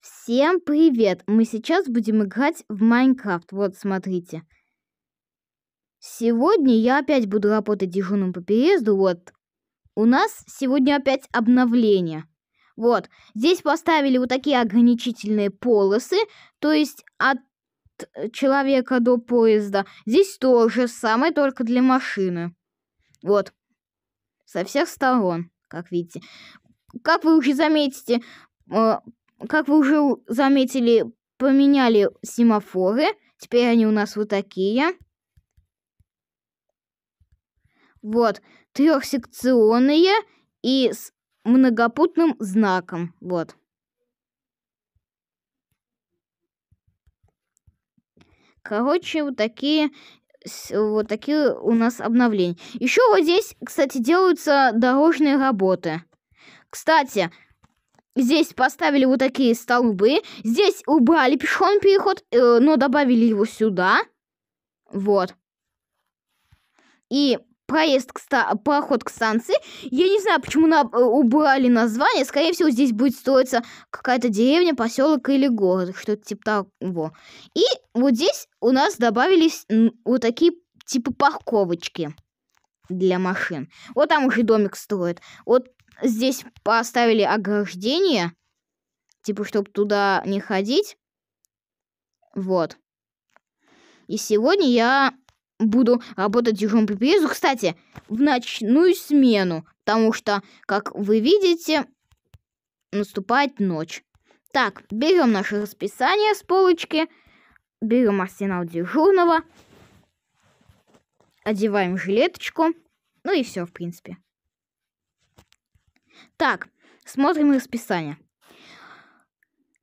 Всем привет! Мы сейчас будем играть в Майнкрафт. Вот, смотрите. Сегодня я опять буду работать дежурным по переезду. Вот. У нас сегодня опять обновление. Вот. Здесь поставили вот такие ограничительные полосы. То есть от э, человека до поезда. Здесь то же самое, только для машины. Вот. Со всех сторон, как видите. Как вы уже заметите, э, как вы уже заметили, поменяли семафоры. Теперь они у нас вот такие. Вот, трехсекционные и с многопутным знаком. Вот. Короче, вот такие вот такие у нас обновления. Еще вот здесь, кстати, делаются дорожные работы. Кстати, Здесь поставили вот такие столбы. Здесь убрали пешеходный переход, э, но добавили его сюда. Вот. И проезд к ста проход к станции. Я не знаю, почему на э, убрали название. Скорее всего, здесь будет строиться какая-то деревня, поселок или город, что-то типа того. И вот здесь у нас добавились вот такие типа парковочки для машин. Вот там уже домик строят. Вот здесь поставили ограждение, типа, чтобы туда не ходить. Вот. И сегодня я буду работать дежурным по переезду, ну, кстати, в ночную смену, потому что, как вы видите, наступает ночь. Так, берем наше расписание с полочки, берем арсенал дежурного, одеваем жилеточку, ну и все, в принципе. Так, смотрим расписание.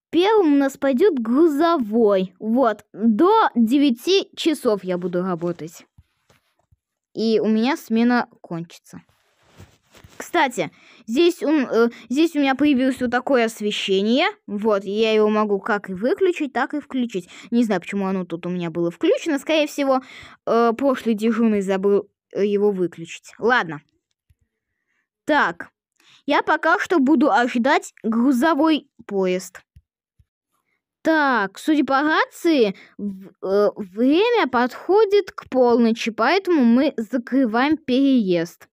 Первым у нас пойдет грузовой. Вот, до 9 часов я буду работать. И у меня смена кончится. Кстати, здесь, э, здесь у меня появилось вот такое освещение. Вот, я его могу как и выключить, так и включить. Не знаю, почему оно тут у меня было включено. Скорее всего, э, прошлый дежурный забыл э, его выключить. Ладно. Так, я пока что буду ожидать грузовой поезд. Так, судя по рации, э, время подходит к полночи, поэтому мы закрываем переезд.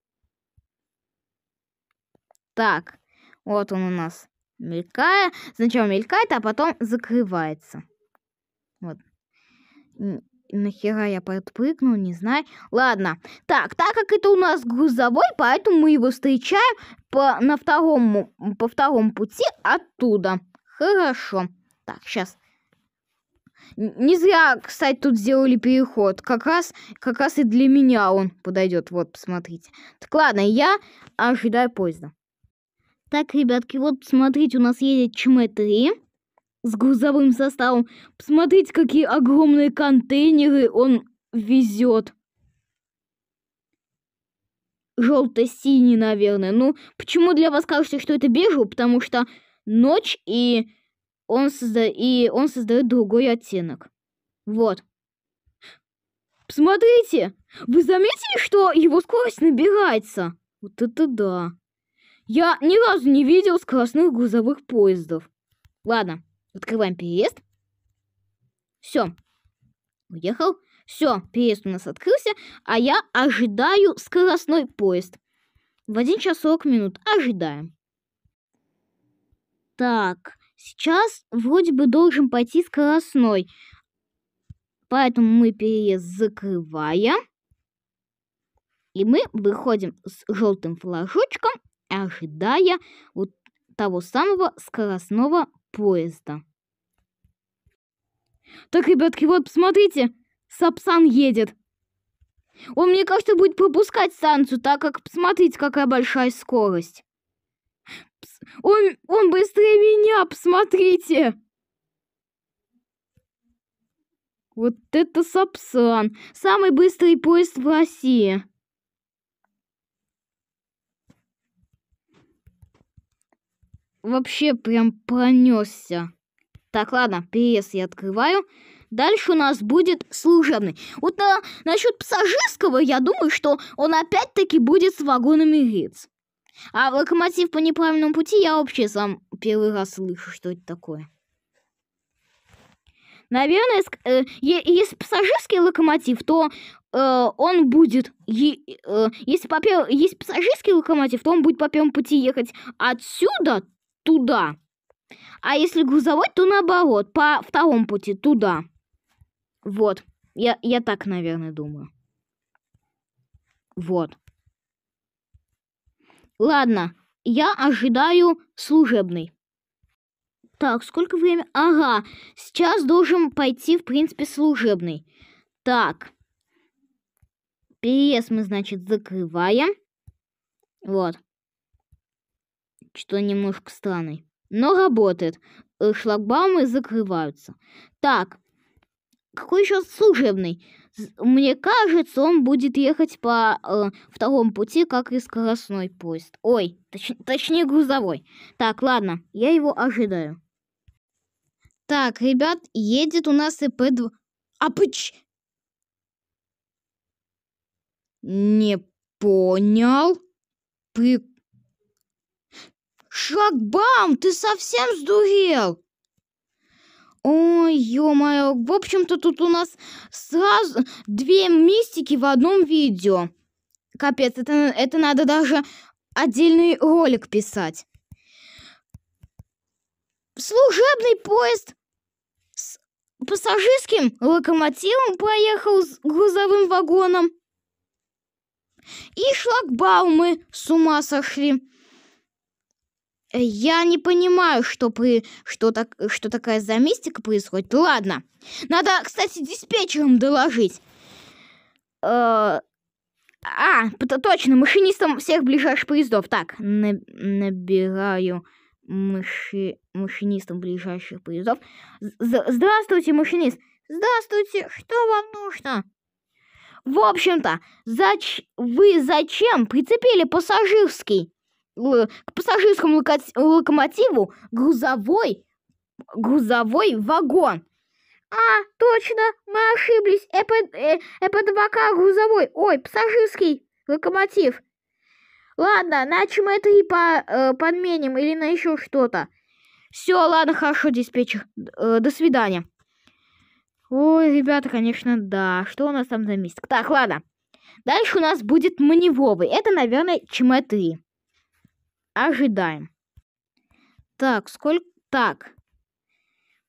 Так, вот он у нас мелькает. Сначала мелькает, а потом закрывается. Вот нахера я подпрыгнул, не знаю. Ладно. Так, так как это у нас грузовой, поэтому мы его встречаем по, на втором, по второму пути оттуда. Хорошо. Так, сейчас. Не зря, кстати, тут сделали переход. Как раз, как раз и для меня он подойдет. Вот, посмотрите. Так, ладно, я ожидаю поезда. Так, ребятки, вот, посмотрите, у нас едет ЧМ-3 с грузовым составом. Посмотрите, какие огромные контейнеры он везет. Желто-синий, наверное. Ну, почему для вас кажется, что это бежевый? Потому что ночь, и он, созда... и он создает другой оттенок. Вот. Посмотрите! Вы заметили, что его скорость набирается? Вот это да. Я ни разу не видел скоростных грузовых поездов. Ладно, Открываем переезд. Все. Уехал. Все, переезд у нас открылся, а я ожидаю скоростной поезд. В 1 час 40 минут ожидаем. Так, сейчас вроде бы должен пойти скоростной. Поэтому мы переезд закрываем. И мы выходим с желтым флажочком, ожидая вот того самого скоростного поезда. Так, ребятки, вот посмотрите, Сапсан едет. Он, мне кажется, будет пропускать станцию, так как, посмотрите, какая большая скорость. Он, он быстрее меня, посмотрите! Вот это Сапсан, самый быстрый поезд в России. вообще прям пронесся. Так, ладно, переезд я открываю. Дальше у нас будет служебный. Вот на, насчет пассажирского, я думаю, что он опять-таки будет с вагонами лиц. А локомотив по неправильному пути я вообще сам первый раз слышу, что это такое. Наверное, э, если пассажирский локомотив, то э, он будет... Е, э, если, по, если пассажирский локомотив, то он будет по первому пути ехать отсюда туда. А если грузовой, то наоборот, по второму пути туда. Вот. Я, я так, наверное, думаю. Вот. Ладно, я ожидаю служебный. Так, сколько времени? Ага, сейчас должен пойти, в принципе, служебный. Так. Переезд мы, значит, закрываем. Вот что немножко странный. Но работает. Э, шлагбаумы закрываются. Так, какой еще служебный? Мне кажется, он будет ехать по э, второму пути, как и скоростной поезд. Ой, точ, точнее грузовой. Так, ладно, я его ожидаю. Так, ребят, едет у нас ИП-2... Апыч! Не понял. Прикольно. «Шлагбаум, ты совсем сдурел?» Ой, ё-моё, в общем-то тут у нас сразу две мистики в одном видео. Капец, это, это надо даже отдельный ролик писать. Служебный поезд с пассажирским локомотивом проехал с грузовым вагоном. И шлагбаумы с ума сошли. Э, я не понимаю, что, при... что, так... что такая за мистика происходит. Ладно. Надо, кстати, диспетчерам доложить. Э... А, точно, машинистам всех ближайших поездов. Так, набираю маши... машинистам ближайших поездов. З Здравствуйте, машинист. Здравствуйте, что вам нужно? В общем-то, зач... вы зачем прицепили пассажирский? к пассажирскому локомотиву грузовой, грузовой вагон. А, точно, мы ошиблись. ЭП-2К э, грузовой. Ой, пассажирский локомотив. Ладно, иначе мы это и по, э, подменим или на еще что-то. Все, ладно, хорошо, диспетчер. Э, до свидания. Ой, ребята, конечно, да. Что у нас там за мистик? Так, ладно. Дальше у нас будет маневровый. Это, наверное, ЧМ-3 ожидаем. Так, сколько... Так.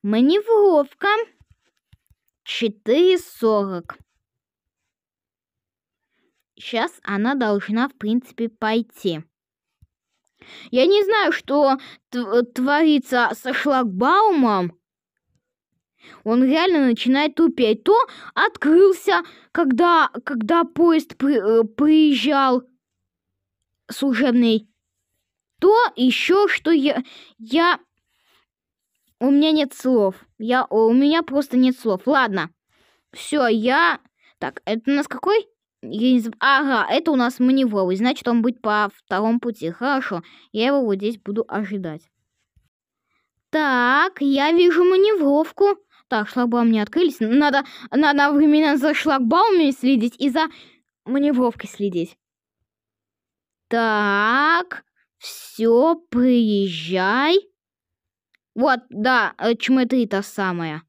Маневровка 4.40. Сейчас она должна, в принципе, пойти. Я не знаю, что творится со шлагбаумом. Он реально начинает тупеть. То открылся, когда, когда поезд при, э, приезжал служебный то еще, что я, я... У меня нет слов. Я, у меня просто нет слов. Ладно. Все, я... Так, это у нас какой? Я не... Ага, это у нас маневровый. Значит, он будет по второму пути. Хорошо. Я его вот здесь буду ожидать. Так, я вижу маневровку. Так, шлагбаум не открылись. Надо, надо временно за шлагбаумами следить и за маневровкой следить. Так, все, приезжай. Вот, да, э, чмы-3-то самое.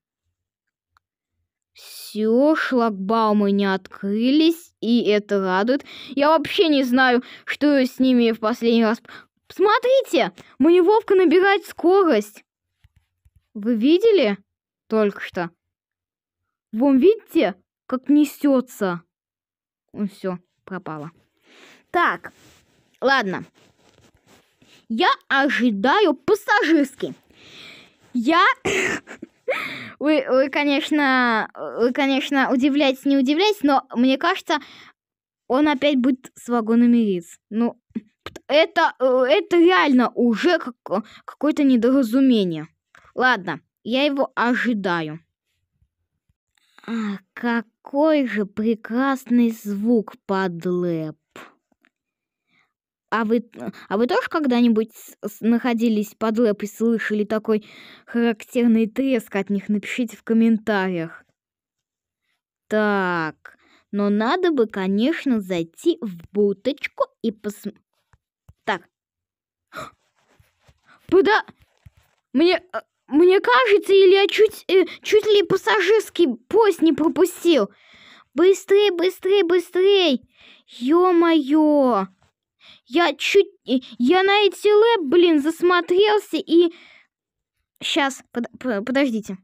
Все, шлагбаумы не открылись, и это радует. Я вообще не знаю, что с ними в последний раз. Смотрите, мне Вовка набирает скорость. Вы видели только что? Вон, видите, как несется. Все, пропало. Так, ладно. Я ожидаю пассажирский. Я... Вы, вы, конечно, вы, конечно, удивляетесь, не удивляетесь, но мне кажется, он опять будет с вагонами рис. Ну, это, это реально уже как, какое-то недоразумение. Ладно, я его ожидаю. А какой же прекрасный звук, подлэп. А вы, а вы тоже когда-нибудь находились под лэп и слышали такой характерный треск от них? Напишите в комментариях. Так, но надо бы, конечно, зайти в буточку и посмотреть. Так. Куда? Мне, а, мне кажется, или я чуть, э, чуть ли пассажирский поезд не пропустил. Быстрей, быстрей, быстрей! Ё-моё! Я чуть... Я на эти лэп, блин, засмотрелся и... Сейчас, под... подождите.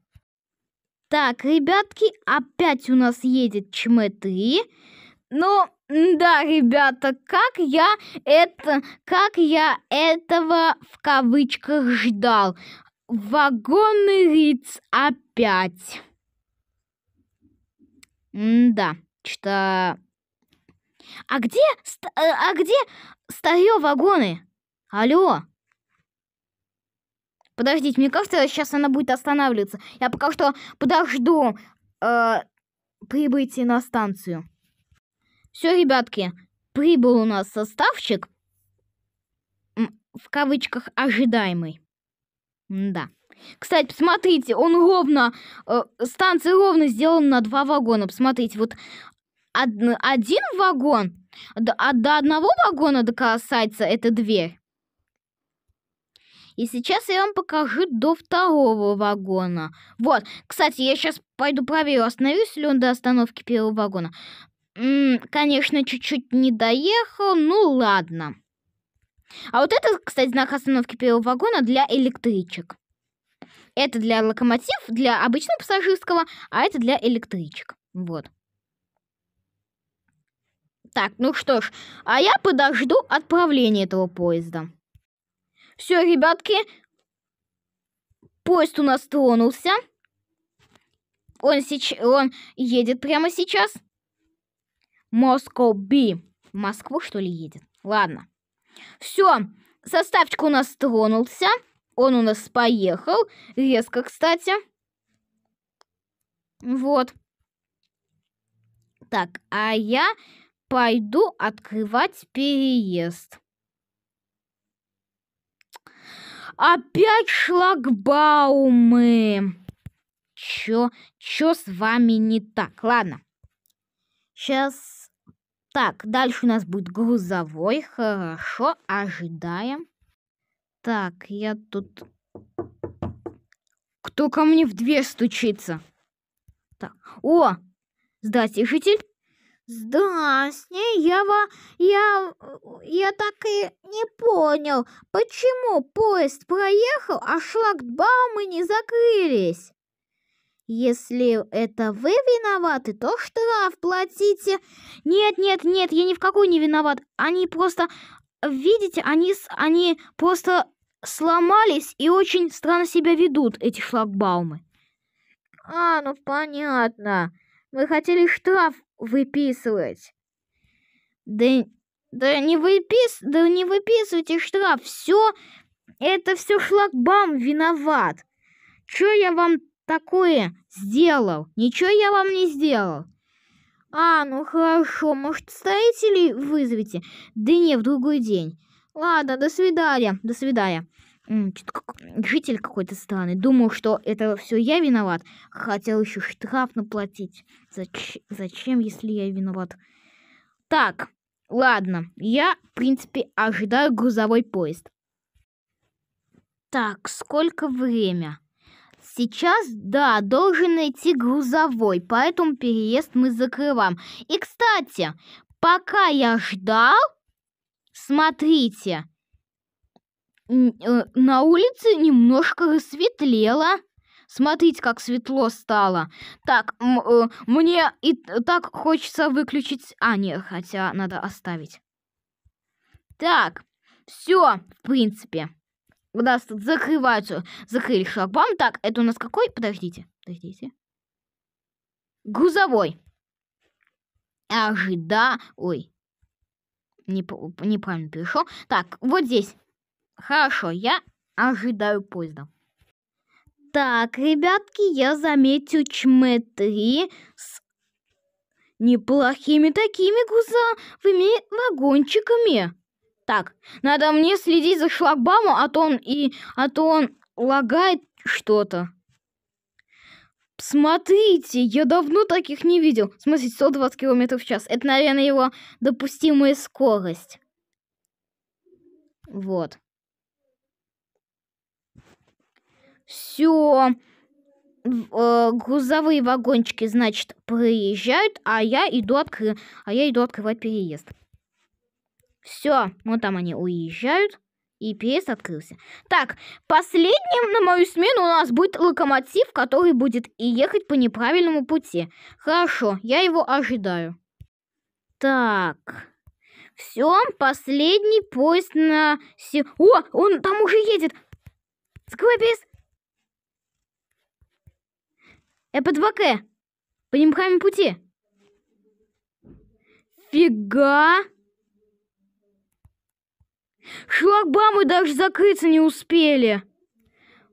Так, ребятки, опять у нас едет чмэты. Ну, да, ребята, как я это... Как я этого в кавычках ждал. Вагоны Риц опять. М да, что а где, э, а где старье вагоны? Алло. Подождите, мне кажется, сейчас она будет останавливаться. Я пока что подожду э, прибытие на станцию. Все, ребятки, прибыл у нас составчик. В кавычках ожидаемый. Да. Кстати, посмотрите, он ровно, э, станция ровно сделана на два вагона. Посмотрите, вот од, один вагон, до, а до одного вагона касается эта дверь. И сейчас я вам покажу до второго вагона. Вот, кстати, я сейчас пойду проверю, остановился ли он до остановки первого вагона. М -м, конечно, чуть-чуть не доехал, ну ладно. А вот это, кстати, знак остановки первого вагона для электричек. Это для локомотив, для обычного пассажирского, а это для электричек. Вот. Так, ну что ж, а я подожду отправления этого поезда. Все, ребятки, поезд у нас тронулся. Он, сеч... он едет прямо сейчас. Москва Би. В Москву, что ли, едет? Ладно. Все, составчик у нас тронулся. Он у нас поехал. Резко, кстати. Вот. Так, а я пойду открывать переезд. Опять шлагбаумы. Чё, чё с вами не так? Ладно. Сейчас. Так, дальше у нас будет грузовой. Хорошо, ожидаем. Так, я тут... Кто ко мне в дверь стучится? Так. О, здрасте, житель. Здравствуйте, я, ва... я... я так и не понял, почему поезд проехал, а шлагбаумы не закрылись? Если это вы виноваты, то штраф платите. Нет, нет, нет, я ни в какой не виноват. Они просто, видите, они, они просто сломались и очень странно себя ведут, эти шлагбаумы. А, ну понятно. Вы хотели штраф выписывать. Да, да, не выпис, да не выписывайте штраф. Все, это все шлагбам виноват. Че я вам такое сделал? Ничего я вам не сделал. А, ну хорошо, может, строителей вызовите? Да не, в другой день. Ладно, до свидания, до свидания как, житель какой-то страны думал, что это все я виноват, хотел еще штраф наплатить. Зачем? зачем, если я виноват? Так, ладно, я, в принципе, ожидаю грузовой поезд. Так, сколько время? Сейчас, да, должен идти грузовой, поэтому переезд мы закрываем. И, кстати, пока я ждал, смотрите, Э, на улице немножко светлело. Смотрите, как светло стало. Так, э, мне и так хочется выключить... А, нет, хотя надо оставить. Так, все, в принципе. У нас тут закрываются, закрыли шлагбаум. Так, это у нас какой? Подождите, подождите. Грузовой. Ожида... Ой, не, неправильно перешел. Так, вот здесь. Хорошо, я ожидаю поезда. Так, ребятки, я заметил чмы-3 с неплохими такими грузовыми вагончиками. Так, надо мне следить за шлагбаумом, а то он и а то он лагает что-то. Смотрите, я давно таких не видел. Смотрите, 120 км в час. Это, наверное, его допустимая скорость. Вот. все э, грузовые вагончики, значит, приезжают, а я иду, откры... а я иду открывать переезд. Все, вот там они уезжают. И переезд открылся. Так, последним на мою смену у нас будет локомотив, который будет и ехать по неправильному пути. Хорошо, я его ожидаю. Так. Все, последний поезд на... О, он там уже едет. Скорый переезд. Э2К. По немхами пути. Фига. Шлагбамы даже закрыться не успели.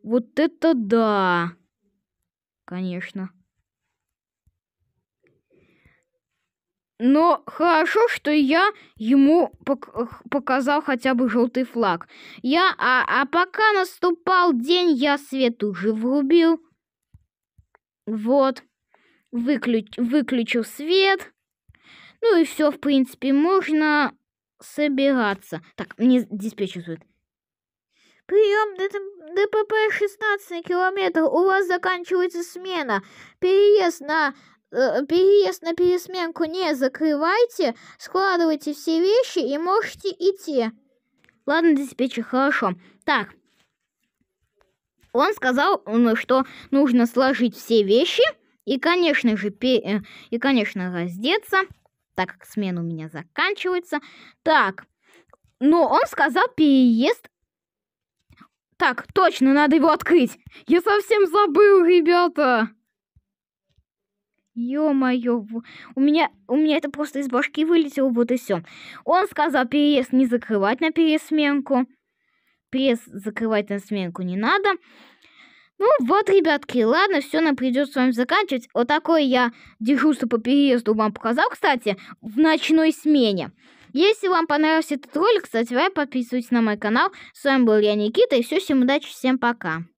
Вот это да. Конечно. Но хорошо, что я ему пок показал хотя бы желтый флаг. Я, а, а пока наступал день, я свет уже врубил. Вот. Выключ, выключу свет. Ну и все, в принципе, можно собираться. Так, мне диспетчер звонит. Прием ДПП 16 километр. У вас заканчивается смена. Переезд на переезд на пересменку не закрывайте. Складывайте все вещи и можете идти. Ладно, диспетчер, хорошо. Так, он сказал, что нужно сложить все вещи и, конечно же, пе- э, и, конечно, раздеться, так как смена у меня заканчивается. Так, но он сказал переезд. Так, точно, надо его открыть. Я совсем забыл, ребята. Ё-моё, у меня, у меня это просто из башки вылетело, вот и все. Он сказал переезд не закрывать на пересменку пресс закрывать на сменку не надо. Ну вот, ребятки, ладно, все, нам придется с вами заканчивать. Вот такой я дежурство по переезду вам показал, кстати, в ночной смене. Если вам понравился этот ролик, кстати, подписывайтесь на мой канал. С вами был я, Никита, и все, всем удачи, всем пока.